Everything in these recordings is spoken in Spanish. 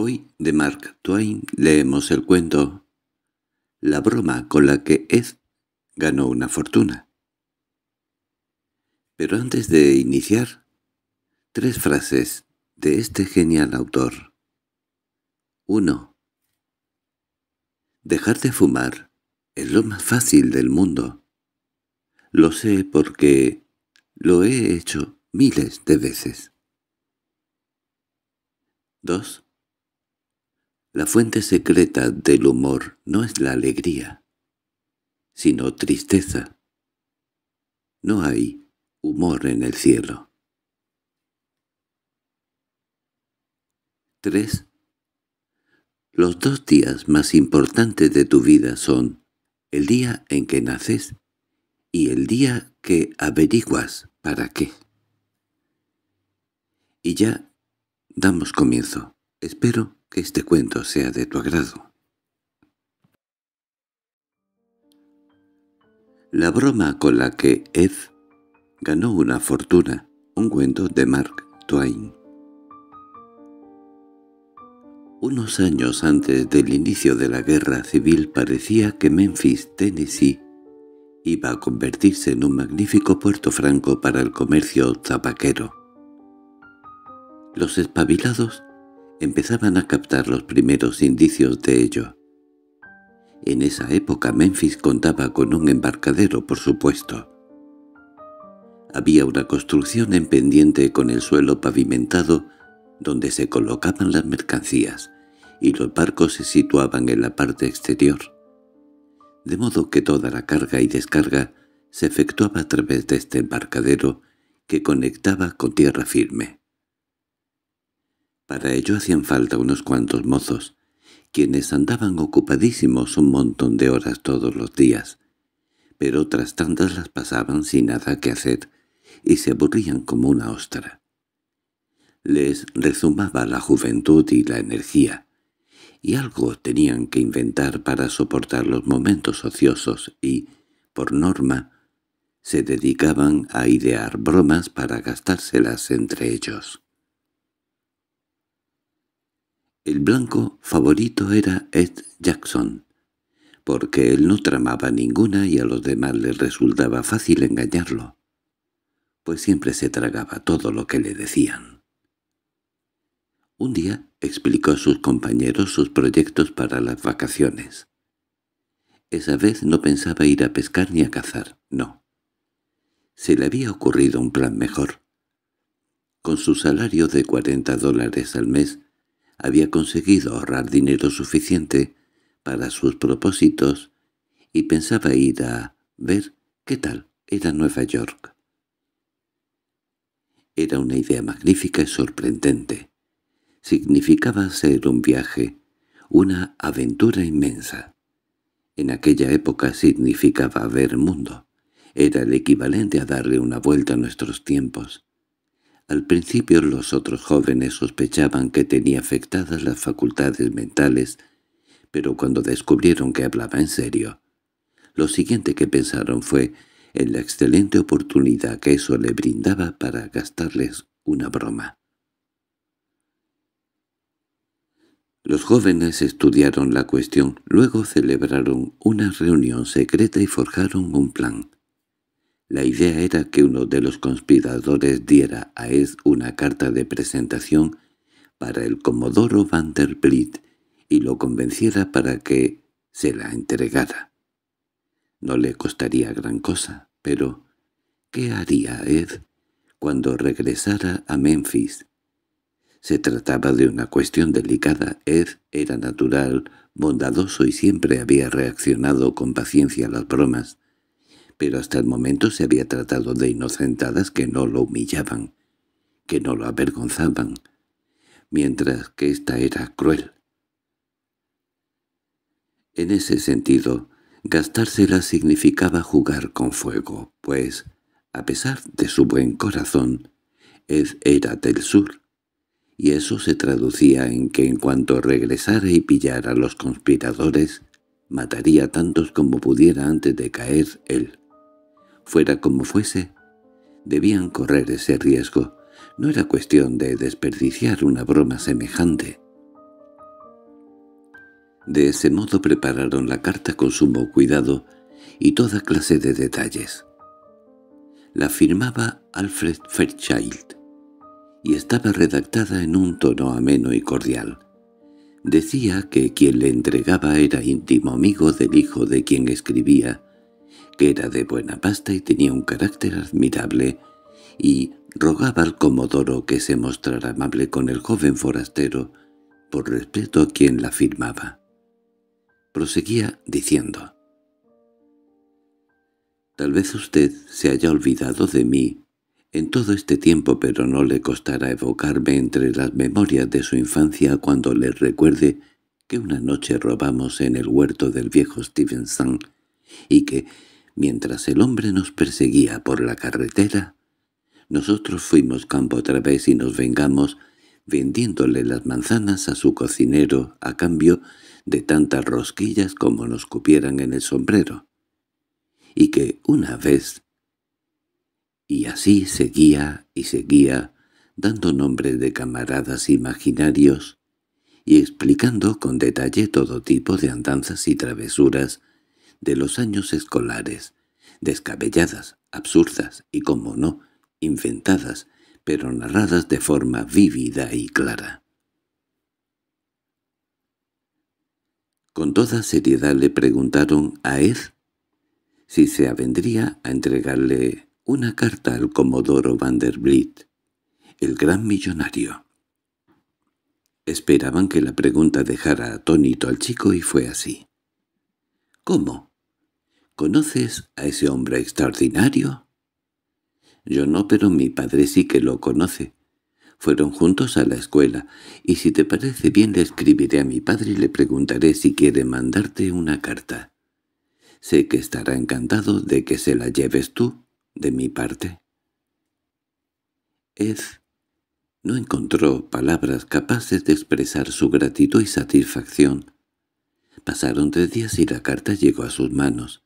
Hoy de Mark Twain leemos el cuento La broma con la que Ed ganó una fortuna. Pero antes de iniciar, tres frases de este genial autor. 1. Dejar de fumar es lo más fácil del mundo. Lo sé porque lo he hecho miles de veces. 2. La fuente secreta del humor no es la alegría, sino tristeza. No hay humor en el cielo. 3. Los dos días más importantes de tu vida son el día en que naces y el día que averiguas para qué. Y ya damos comienzo. Espero que este cuento sea de tu agrado. La broma con la que Ed ganó una fortuna, un cuento de Mark Twain. Unos años antes del inicio de la guerra civil parecía que Memphis, Tennessee, iba a convertirse en un magnífico puerto franco para el comercio zapaquero. Los espabilados empezaban a captar los primeros indicios de ello. En esa época Memphis contaba con un embarcadero, por supuesto. Había una construcción en pendiente con el suelo pavimentado donde se colocaban las mercancías, y los barcos se situaban en la parte exterior. De modo que toda la carga y descarga se efectuaba a través de este embarcadero que conectaba con tierra firme. Para ello hacían falta unos cuantos mozos, quienes andaban ocupadísimos un montón de horas todos los días, pero otras tantas las pasaban sin nada que hacer y se aburrían como una ostra. Les rezumaba la juventud y la energía, y algo tenían que inventar para soportar los momentos ociosos y, por norma, se dedicaban a idear bromas para gastárselas entre ellos. El blanco favorito era Ed Jackson, porque él no tramaba ninguna y a los demás les resultaba fácil engañarlo, pues siempre se tragaba todo lo que le decían. Un día explicó a sus compañeros sus proyectos para las vacaciones. Esa vez no pensaba ir a pescar ni a cazar, no. Se le había ocurrido un plan mejor. Con su salario de 40 dólares al mes, había conseguido ahorrar dinero suficiente para sus propósitos y pensaba ir a ver qué tal era Nueva York. Era una idea magnífica y sorprendente. Significaba ser un viaje, una aventura inmensa. En aquella época significaba ver mundo. Era el equivalente a darle una vuelta a nuestros tiempos. Al principio los otros jóvenes sospechaban que tenía afectadas las facultades mentales, pero cuando descubrieron que hablaba en serio, lo siguiente que pensaron fue en la excelente oportunidad que eso le brindaba para gastarles una broma. Los jóvenes estudiaron la cuestión, luego celebraron una reunión secreta y forjaron un plan. La idea era que uno de los conspiradores diera a Ed una carta de presentación para el comodoro Vanderbilt y lo convenciera para que se la entregara. No le costaría gran cosa, pero ¿qué haría Ed cuando regresara a Memphis? Se trataba de una cuestión delicada. Ed era natural, bondadoso y siempre había reaccionado con paciencia a las bromas pero hasta el momento se había tratado de inocentadas que no lo humillaban, que no lo avergonzaban, mientras que ésta era cruel. En ese sentido, gastársela significaba jugar con fuego, pues, a pesar de su buen corazón, Ed era del sur, y eso se traducía en que en cuanto regresara y pillara a los conspiradores, mataría tantos como pudiera antes de caer él. Fuera como fuese, debían correr ese riesgo. No era cuestión de desperdiciar una broma semejante. De ese modo prepararon la carta con sumo cuidado y toda clase de detalles. La firmaba Alfred Fairchild y estaba redactada en un tono ameno y cordial. Decía que quien le entregaba era íntimo amigo del hijo de quien escribía que era de buena pasta y tenía un carácter admirable, y rogaba al comodoro que se mostrara amable con el joven forastero, por respeto a quien la firmaba. Proseguía diciendo, «Tal vez usted se haya olvidado de mí en todo este tiempo, pero no le costará evocarme entre las memorias de su infancia cuando le recuerde que una noche robamos en el huerto del viejo Stevenson y que Mientras el hombre nos perseguía por la carretera, nosotros fuimos campo otra vez y nos vengamos vendiéndole las manzanas a su cocinero a cambio de tantas rosquillas como nos cupieran en el sombrero. Y que una vez... Y así seguía y seguía, dando nombres de camaradas imaginarios y explicando con detalle todo tipo de andanzas y travesuras de los años escolares, descabelladas, absurdas y, como no, inventadas, pero narradas de forma vívida y clara. Con toda seriedad le preguntaron a Ed si se avendría a entregarle una carta al comodoro Vanderbilt, el gran millonario. Esperaban que la pregunta dejara atónito al chico y fue así. —¿Cómo? —¿Conoces a ese hombre extraordinario? —Yo no, pero mi padre sí que lo conoce. Fueron juntos a la escuela, y si te parece bien le escribiré a mi padre y le preguntaré si quiere mandarte una carta. Sé que estará encantado de que se la lleves tú, de mi parte. Ed no encontró palabras capaces de expresar su gratitud y satisfacción. Pasaron tres días y la carta llegó a sus manos.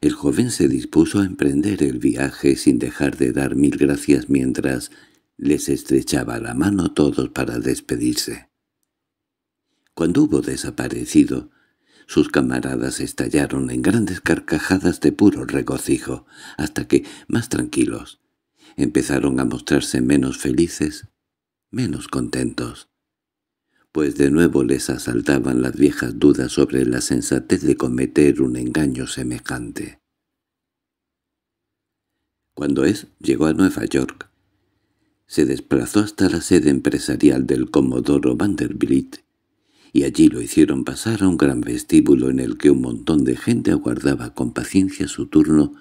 El joven se dispuso a emprender el viaje sin dejar de dar mil gracias mientras les estrechaba la mano todos para despedirse. Cuando hubo desaparecido, sus camaradas estallaron en grandes carcajadas de puro regocijo, hasta que, más tranquilos, empezaron a mostrarse menos felices, menos contentos pues de nuevo les asaltaban las viejas dudas sobre la sensatez de cometer un engaño semejante. Cuando es llegó a Nueva York, se desplazó hasta la sede empresarial del Comodoro Vanderbilt y allí lo hicieron pasar a un gran vestíbulo en el que un montón de gente aguardaba con paciencia su turno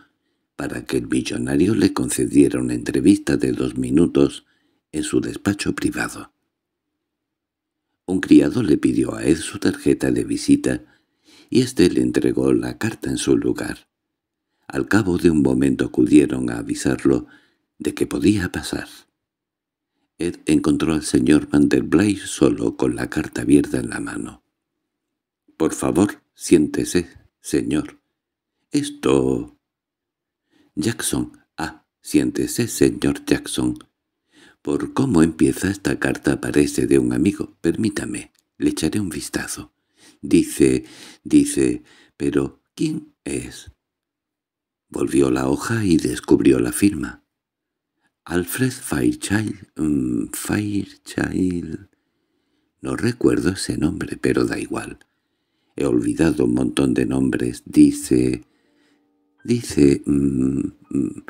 para que el millonario le concediera una entrevista de dos minutos en su despacho privado. Un criado le pidió a Ed su tarjeta de visita y éste le entregó la carta en su lugar. Al cabo de un momento acudieron a avisarlo de que podía pasar. Ed encontró al señor Blair solo con la carta abierta en la mano. —Por favor, siéntese, señor. —Esto... —Jackson. Ah, siéntese, señor Jackson. Por cómo empieza esta carta parece de un amigo. Permítame, le echaré un vistazo. Dice, dice, pero ¿quién es? Volvió la hoja y descubrió la firma. Alfred Fairchild... Mm, Fairchild... No recuerdo ese nombre, pero da igual. He olvidado un montón de nombres. Dice... Dice... Mm, mm,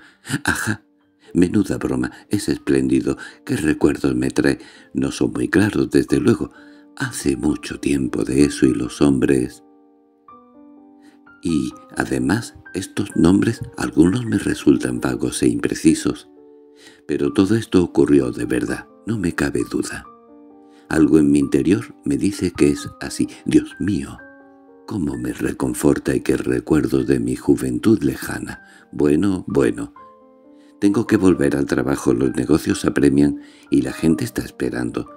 ajá, Menuda broma, es espléndido. ¿Qué recuerdos me trae? No son muy claros, desde luego. Hace mucho tiempo de eso y los hombres... Y, además, estos nombres, algunos me resultan vagos e imprecisos. Pero todo esto ocurrió de verdad, no me cabe duda. Algo en mi interior me dice que es así. Dios mío, cómo me reconforta y qué recuerdos de mi juventud lejana. Bueno, bueno, tengo que volver al trabajo, los negocios apremian y la gente está esperando.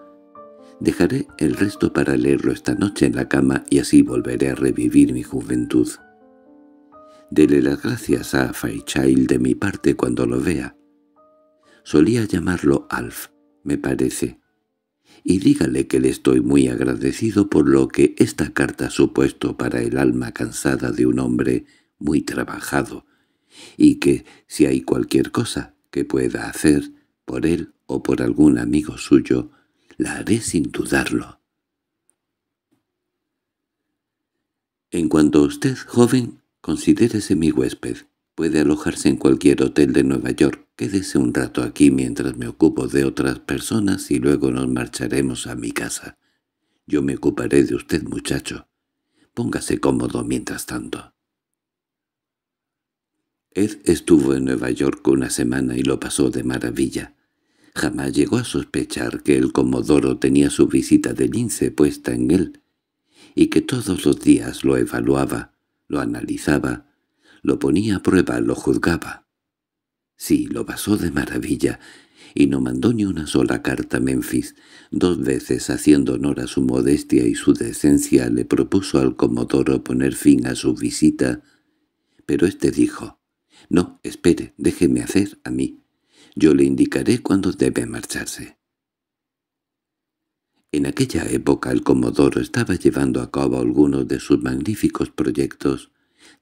Dejaré el resto para leerlo esta noche en la cama y así volveré a revivir mi juventud. Dele las gracias a Child de mi parte cuando lo vea. Solía llamarlo Alf, me parece. Y dígale que le estoy muy agradecido por lo que esta carta ha supuesto para el alma cansada de un hombre muy trabajado, y que, si hay cualquier cosa que pueda hacer por él o por algún amigo suyo, la haré sin dudarlo. En cuanto a usted, joven, considérese mi huésped. Puede alojarse en cualquier hotel de Nueva York. Quédese un rato aquí mientras me ocupo de otras personas y luego nos marcharemos a mi casa. Yo me ocuparé de usted, muchacho. Póngase cómodo mientras tanto. Ed estuvo en Nueva York una semana y lo pasó de maravilla. Jamás llegó a sospechar que el comodoro tenía su visita de lince puesta en él, y que todos los días lo evaluaba, lo analizaba, lo ponía a prueba, lo juzgaba. Sí, lo pasó de maravilla, y no mandó ni una sola carta a Memphis. Dos veces, haciendo honor a su modestia y su decencia, le propuso al comodoro poner fin a su visita, pero éste dijo, —No, espere, déjeme hacer a mí. Yo le indicaré cuándo debe marcharse. En aquella época el comodoro estaba llevando a cabo algunos de sus magníficos proyectos,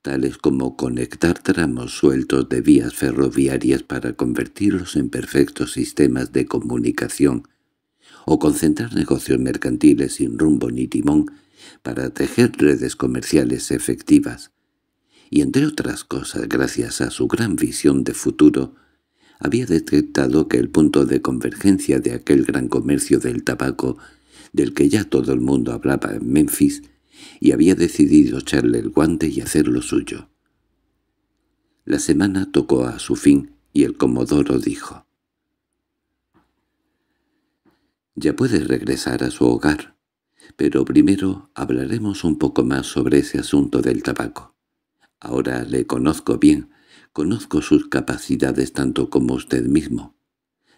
tales como conectar tramos sueltos de vías ferroviarias para convertirlos en perfectos sistemas de comunicación, o concentrar negocios mercantiles sin rumbo ni timón para tejer redes comerciales efectivas, y entre otras cosas gracias a su gran visión de futuro, había detectado que el punto de convergencia de aquel gran comercio del tabaco, del que ya todo el mundo hablaba en Memphis, y había decidido echarle el guante y hacer lo suyo. La semana tocó a su fin y el comodoro dijo. «Ya puedes regresar a su hogar, pero primero hablaremos un poco más sobre ese asunto del tabaco». Ahora le conozco bien, conozco sus capacidades tanto como usted mismo.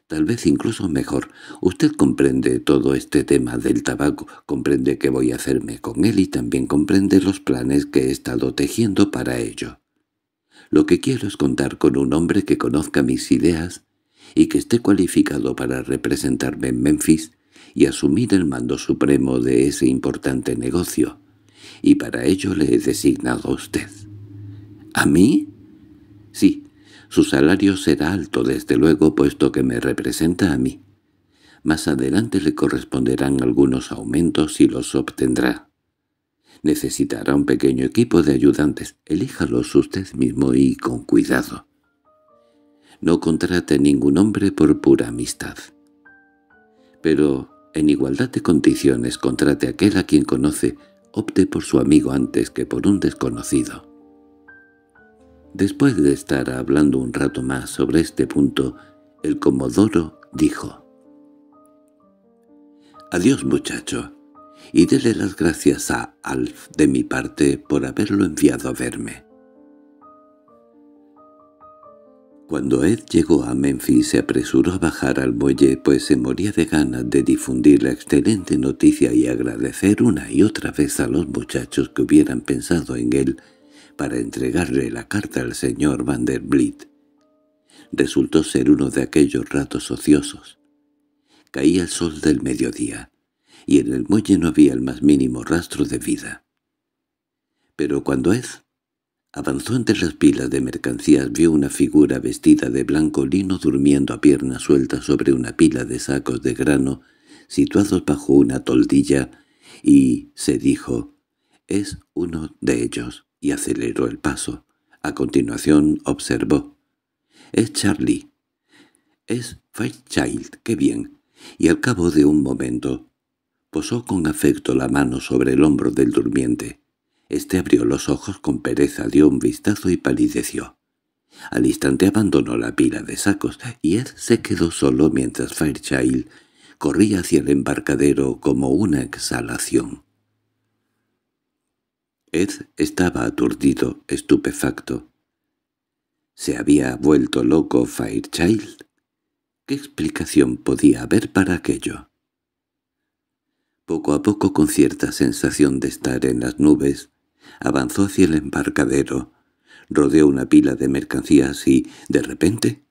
Tal vez incluso mejor. Usted comprende todo este tema del tabaco, comprende que voy a hacerme con él y también comprende los planes que he estado tejiendo para ello. Lo que quiero es contar con un hombre que conozca mis ideas y que esté cualificado para representarme en Memphis y asumir el mando supremo de ese importante negocio, y para ello le he designado a usted. ¿A mí? Sí, su salario será alto desde luego puesto que me representa a mí. Más adelante le corresponderán algunos aumentos y los obtendrá. Necesitará un pequeño equipo de ayudantes. Elíjalos usted mismo y con cuidado. No contrate ningún hombre por pura amistad. Pero en igualdad de condiciones contrate aquel a quien conoce, opte por su amigo antes que por un desconocido. Después de estar hablando un rato más sobre este punto, el comodoro dijo. «Adiós, muchacho, y dele las gracias a Alf de mi parte por haberlo enviado a verme». Cuando Ed llegó a Memphis se apresuró a bajar al muelle, pues se moría de ganas de difundir la excelente noticia y agradecer una y otra vez a los muchachos que hubieran pensado en él para entregarle la carta al señor Vanderbilt. Resultó ser uno de aquellos ratos ociosos. Caía el sol del mediodía, y en el muelle no había el más mínimo rastro de vida. Pero cuando Ed avanzó entre las pilas de mercancías vio una figura vestida de blanco lino durmiendo a pierna suelta sobre una pila de sacos de grano situados bajo una toldilla, y se dijo, «Es uno de ellos» y aceleró el paso. A continuación observó. —Es Charlie. —Es Fairchild, qué bien. Y al cabo de un momento posó con afecto la mano sobre el hombro del durmiente. Este abrió los ojos con pereza, dio un vistazo y palideció. Al instante abandonó la pila de sacos y él se quedó solo mientras Fairchild corría hacia el embarcadero como una exhalación. Ed estaba aturdido, estupefacto. ¿Se había vuelto loco Fairchild? ¿Qué explicación podía haber para aquello? Poco a poco, con cierta sensación de estar en las nubes, avanzó hacia el embarcadero, rodeó una pila de mercancías y, de repente,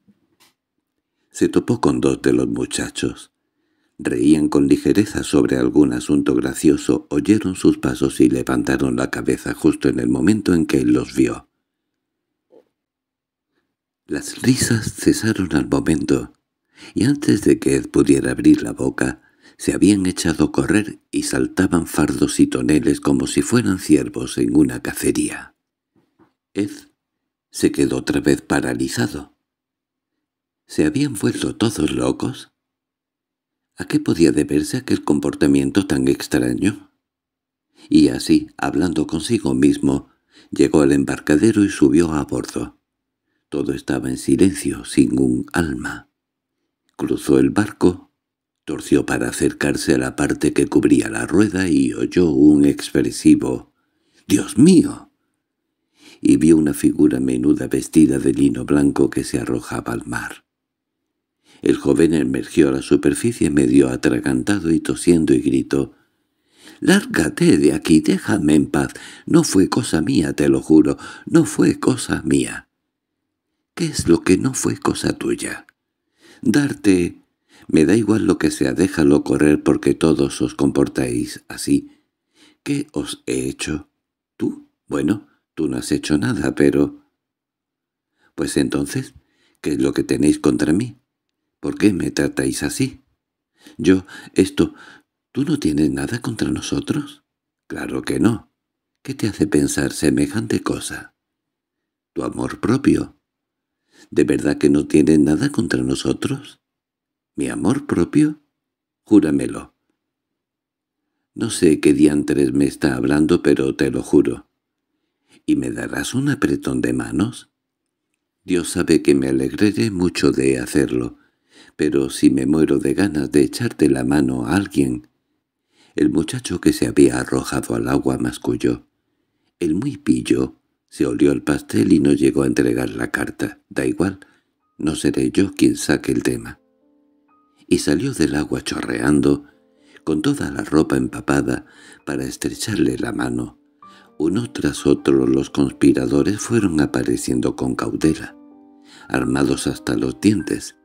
se topó con dos de los muchachos. Reían con ligereza sobre algún asunto gracioso, oyeron sus pasos y levantaron la cabeza justo en el momento en que él los vio. Las risas cesaron al momento, y antes de que Ed pudiera abrir la boca, se habían echado a correr y saltaban fardos y toneles como si fueran ciervos en una cacería. Ed se quedó otra vez paralizado. ¿Se habían vuelto todos locos? ¿A qué podía deberse aquel comportamiento tan extraño? Y así, hablando consigo mismo, llegó al embarcadero y subió a bordo. Todo estaba en silencio, sin un alma. Cruzó el barco, torció para acercarse a la parte que cubría la rueda y oyó un expresivo «¡Dios mío!» y vio una figura menuda vestida de lino blanco que se arrojaba al mar. El joven emergió a la superficie medio atragantado y tosiendo y gritó «¡Lárgate de aquí, déjame en paz! No fue cosa mía, te lo juro, no fue cosa mía». ¿Qué es lo que no fue cosa tuya? Darte... Me da igual lo que sea, déjalo correr porque todos os comportáis así. ¿Qué os he hecho? ¿Tú? Bueno, tú no has hecho nada, pero... Pues entonces, ¿qué es lo que tenéis contra mí? ¿Por qué me tratáis así? Yo, esto, ¿tú no tienes nada contra nosotros? Claro que no. ¿Qué te hace pensar semejante cosa? Tu amor propio. ¿De verdad que no tienes nada contra nosotros? ¿Mi amor propio? Júramelo. No sé qué diantres me está hablando, pero te lo juro. ¿Y me darás un apretón de manos? Dios sabe que me alegraré mucho de hacerlo pero si me muero de ganas de echarte la mano a alguien. El muchacho que se había arrojado al agua masculló. El muy pillo se olió el pastel y no llegó a entregar la carta. Da igual, no seré yo quien saque el tema. Y salió del agua chorreando, con toda la ropa empapada, para estrecharle la mano. Uno tras otro los conspiradores fueron apareciendo con cautela, armados hasta los dientes,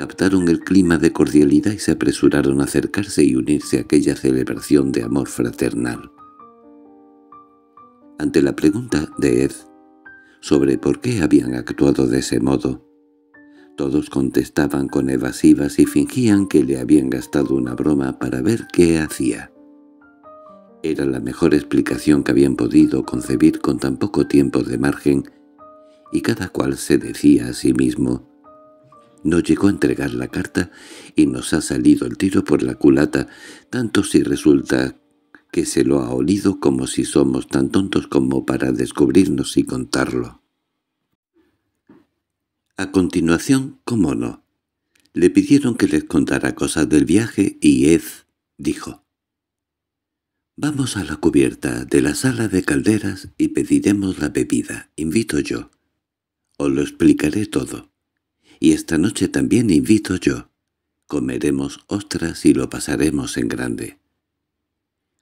captaron el clima de cordialidad y se apresuraron a acercarse y unirse a aquella celebración de amor fraternal. Ante la pregunta de Ed sobre por qué habían actuado de ese modo, todos contestaban con evasivas y fingían que le habían gastado una broma para ver qué hacía. Era la mejor explicación que habían podido concebir con tan poco tiempo de margen, y cada cual se decía a sí mismo no llegó a entregar la carta y nos ha salido el tiro por la culata, tanto si resulta que se lo ha olido como si somos tan tontos como para descubrirnos y contarlo. A continuación, cómo no, le pidieron que les contara cosas del viaje y Ed dijo. «Vamos a la cubierta de la sala de calderas y pediremos la bebida, invito yo. Os lo explicaré todo» y esta noche también invito yo. Comeremos ostras y lo pasaremos en grande.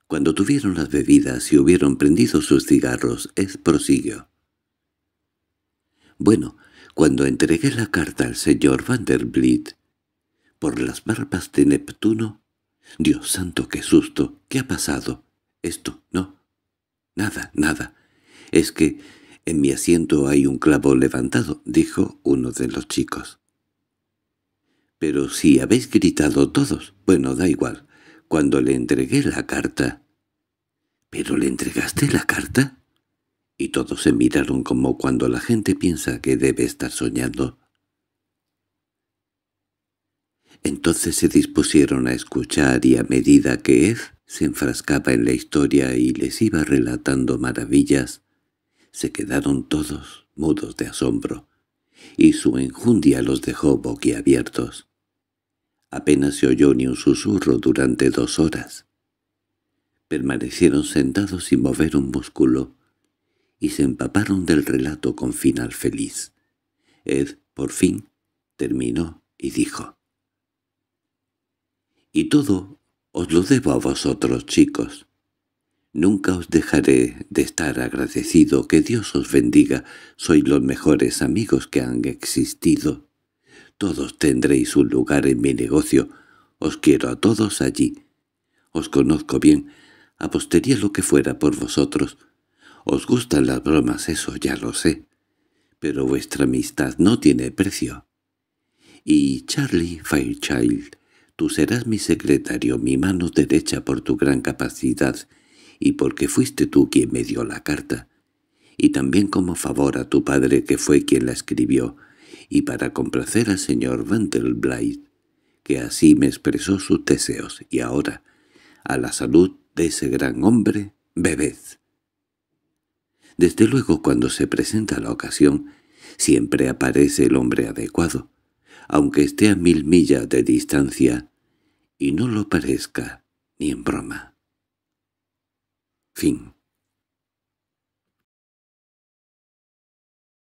Cuando tuvieron las bebidas y hubieron prendido sus cigarros, es prosiguió. Bueno, cuando entregué la carta al señor Vanderbilt, por las barbas de Neptuno, Dios santo, qué susto, ¿qué ha pasado? Esto, no, nada, nada, es que «En mi asiento hay un clavo levantado», dijo uno de los chicos. «Pero si habéis gritado todos, bueno, da igual. Cuando le entregué la carta...» «¿Pero le entregaste la carta?» Y todos se miraron como cuando la gente piensa que debe estar soñando. Entonces se dispusieron a escuchar y a medida que Ed se enfrascaba en la historia y les iba relatando maravillas, se quedaron todos mudos de asombro, y su enjundia los dejó boquiabiertos. Apenas se oyó ni un susurro durante dos horas. Permanecieron sentados sin mover un músculo, y se empaparon del relato con final feliz. Ed, por fin, terminó y dijo. «Y todo os lo debo a vosotros, chicos. Nunca os dejaré de estar agradecido, que Dios os bendiga, sois los mejores amigos que han existido. Todos tendréis un lugar en mi negocio, os quiero a todos allí. Os conozco bien, apostaría lo que fuera por vosotros. Os gustan las bromas, eso ya lo sé, pero vuestra amistad no tiene precio. Y Charlie Fairchild, tú serás mi secretario, mi mano derecha por tu gran capacidad y porque fuiste tú quien me dio la carta, y también como favor a tu padre que fue quien la escribió, y para complacer al señor Vandelblight, que así me expresó sus deseos, y ahora, a la salud de ese gran hombre, bebed. Desde luego cuando se presenta la ocasión, siempre aparece el hombre adecuado, aunque esté a mil millas de distancia, y no lo parezca ni en broma. Fin.